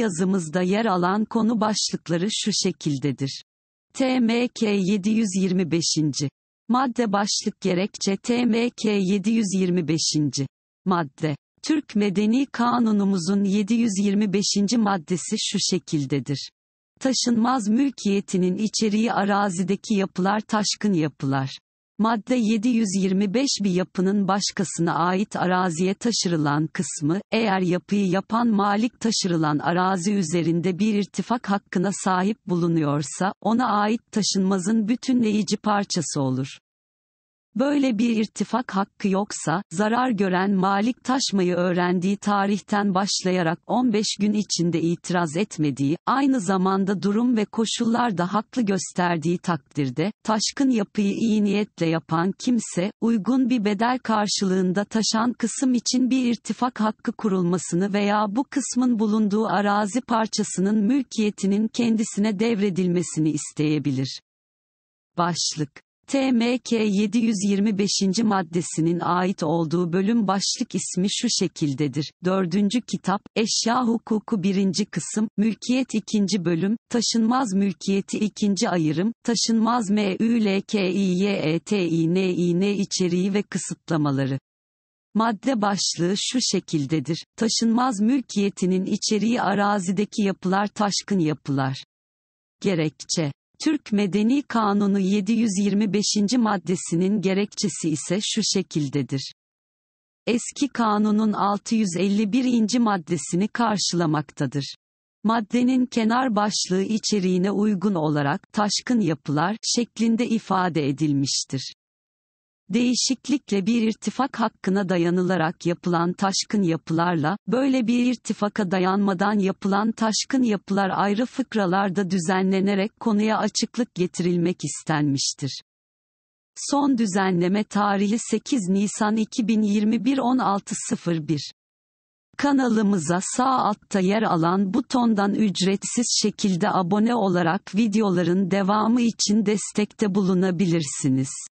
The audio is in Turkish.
yazımızda yer alan konu başlıkları şu şekildedir. TMK 725. Madde başlık gerekçe TMK 725. Madde Türk Medeni Kanunumuzun 725. maddesi şu şekildedir. Taşınmaz mülkiyetinin içeriği arazideki yapılar taşkın yapılar. Madde 725 bir yapının başkasına ait araziye taşırılan kısmı, eğer yapıyı yapan malik taşırılan arazi üzerinde bir irtifak hakkına sahip bulunuyorsa, ona ait taşınmazın bütünleyici parçası olur. Böyle bir irtifak hakkı yoksa, zarar gören Malik Taşmay'ı öğrendiği tarihten başlayarak 15 gün içinde itiraz etmediği, aynı zamanda durum ve koşullar da haklı gösterdiği takdirde, taşkın yapıyı iyi niyetle yapan kimse, uygun bir bedel karşılığında taşan kısım için bir irtifak hakkı kurulmasını veya bu kısmın bulunduğu arazi parçasının mülkiyetinin kendisine devredilmesini isteyebilir. Başlık TMK 725. maddesinin ait olduğu bölüm başlık ismi şu şekildedir. 4. kitap, Eşya Hukuku 1. kısım, Mülkiyet 2. bölüm, Taşınmaz Mülkiyeti 2. ayırım, Taşınmaz MÜLKİYETİNİN içeriği ve kısıtlamaları. Madde başlığı şu şekildedir. Taşınmaz mülkiyetinin içeriği arazideki yapılar taşkın yapılar. Gerekçe Türk Medeni Kanunu 725. maddesinin gerekçesi ise şu şekildedir. Eski kanunun 651. maddesini karşılamaktadır. Maddenin kenar başlığı içeriğine uygun olarak taşkın yapılar şeklinde ifade edilmiştir. Değişiklikle bir irtifak hakkına dayanılarak yapılan taşkın yapılarla, böyle bir irtifaka dayanmadan yapılan taşkın yapılar ayrı fıkralarda düzenlenerek konuya açıklık getirilmek istenmiştir. Son düzenleme tarihi 8 Nisan 2021 16.01 Kanalımıza sağ altta yer alan butondan ücretsiz şekilde abone olarak videoların devamı için destekte bulunabilirsiniz.